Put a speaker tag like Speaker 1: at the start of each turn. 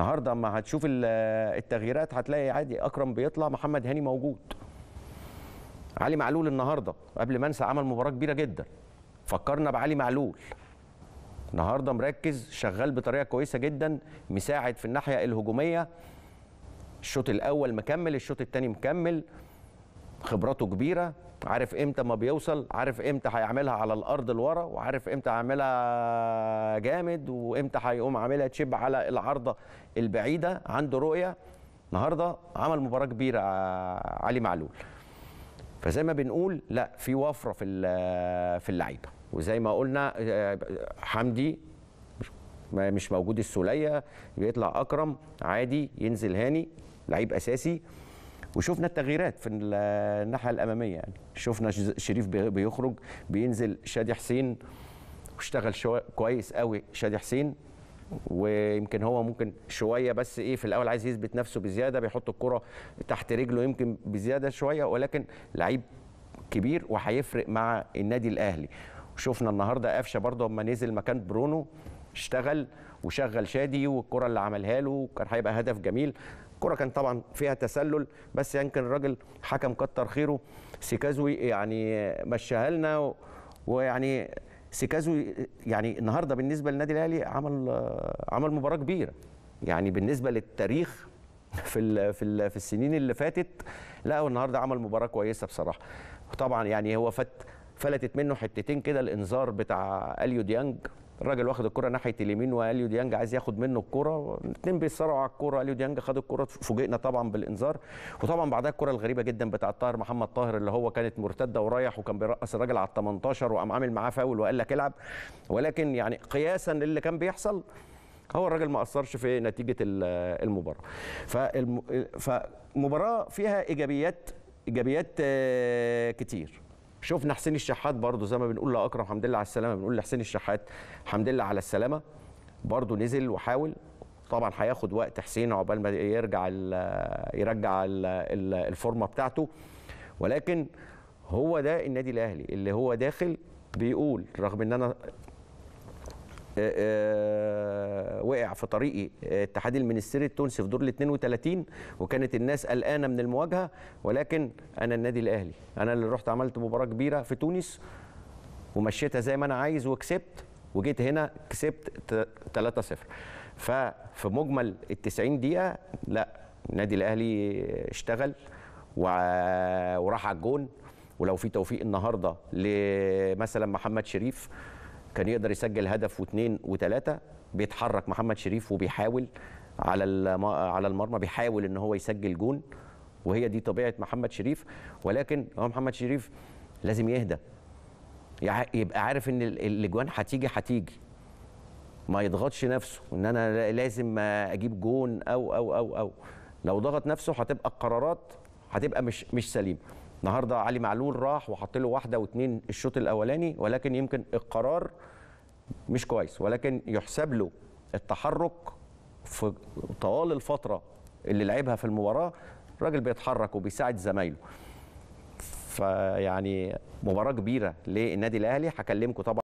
Speaker 1: النهارده اما هتشوف التغييرات هتلاقي عادي اكرم بيطلع محمد هاني موجود علي معلول النهارده قبل ما انسى عمل مباراه كبيره جدا فكرنا بعلي معلول النهارده مركز شغال بطريقه كويسه جدا مساعد في الناحيه الهجوميه الشوط الاول مكمل الشوط الثاني مكمل خبراته كبيره عارف امتى ما بيوصل عارف امتى هيعملها على الارض الورا وعارف امتى هيعملها جامد وامتى هيقوم عاملها تشيب على العارضه البعيده عنده رؤيه النهارده عمل مباراه كبيره علي معلول فزي ما بنقول لا في وفره في في اللعيبه وزي ما قلنا آه، حمدي مش موجود السوليه بيطلع اكرم عادي ينزل هاني لعيب اساسي وشفنا التغييرات في الناحيه الاماميه يعني شفنا شريف بيخرج بينزل شادي حسين واشتغل شو... كويس قوي شادي حسين ويمكن هو ممكن شويه بس ايه في الاول عايز يثبت نفسه بزياده بيحط الكره تحت رجله يمكن بزياده شويه ولكن لعيب كبير وهيفرق مع النادي الاهلي شفنا النهارده قفشه برضه اما نزل مكان برونو اشتغل وشغل شادي والكره اللي عملها له كان هيبقى هدف جميل الكره كان طبعا فيها تسلل بس يمكن الراجل حكم كتر خيره سيكازوي يعني مشاها لنا ويعني سيكازوي يعني النهارده بالنسبه للنادي الاهلي عمل عمل مباراه كبيره يعني بالنسبه للتاريخ في الـ في الـ في السنين اللي فاتت لا النهارده عمل مباراه كويسه بصراحه طبعا يعني هو فت فلتت منه حتتين كده الانذار بتاع اليو ديانج الراجل واخد الكره ناحيه اليمين واليو ديانج عايز ياخد منه الكره الاثنين بيصارعوا على الكره اليو ديانج خد الكره فوجئنا طبعا بالانذار وطبعا بعدها الكره الغريبه جدا بتاعت طاهر محمد طاهر اللي هو كانت مرتده ورايح وكان بيرقص الراجل على ال 18 وقام عامل معاه فاول وقال لك العب ولكن يعني قياسا للي كان بيحصل هو الراجل ما اثرش في نتيجه المباراه فالم... فمباراه فيها ايجابيات ايجابيات آه، كتير شفنا حسين الشحات برضه زي ما بنقول لاكرم حمد لله على السلامه بنقول لحسين الشحات حمد لله على السلامه برضه نزل وحاول طبعا هياخد وقت حسين عقبال ما يرجع الـ يرجع الـ الفورمه بتاعته ولكن هو ده النادي الاهلي اللي هو داخل بيقول رغم ان انا آه، آه، وقع في طريقي آه، اتحاد المنستيري التونسي في دور ال 32 وكانت الناس قلقانه من المواجهه ولكن انا النادي الاهلي انا اللي رحت عملت مباراه كبيره في تونس ومشيتها زي ما انا عايز وكسبت وجيت هنا كسبت 3-0 ففي مجمل ال 90 دقيقه لا النادي الاهلي اشتغل وراح على الجون ولو في توفيق النهارده لمثلا محمد شريف كان يقدر يسجل هدف واثنين وثلاثه بيتحرك محمد شريف وبيحاول على على المرمى بيحاول ان هو يسجل جون وهي دي طبيعه محمد شريف ولكن هو محمد شريف لازم يهدى يبقى عارف ان الاجوان هتيجي هتيجي ما يضغطش نفسه ان انا لازم اجيب جون او او او او لو ضغط نفسه هتبقى القرارات هتبقى مش مش سليمه النهارده علي معلول راح وحط له واحده واثنين الشوط الاولاني ولكن يمكن القرار مش كويس ولكن يحسب له التحرك في طوال الفتره اللي لعبها في المباراه الراجل بيتحرك وبيساعد زمايله فيعني مباراه كبيره للنادي الاهلي هكلمكم طبعا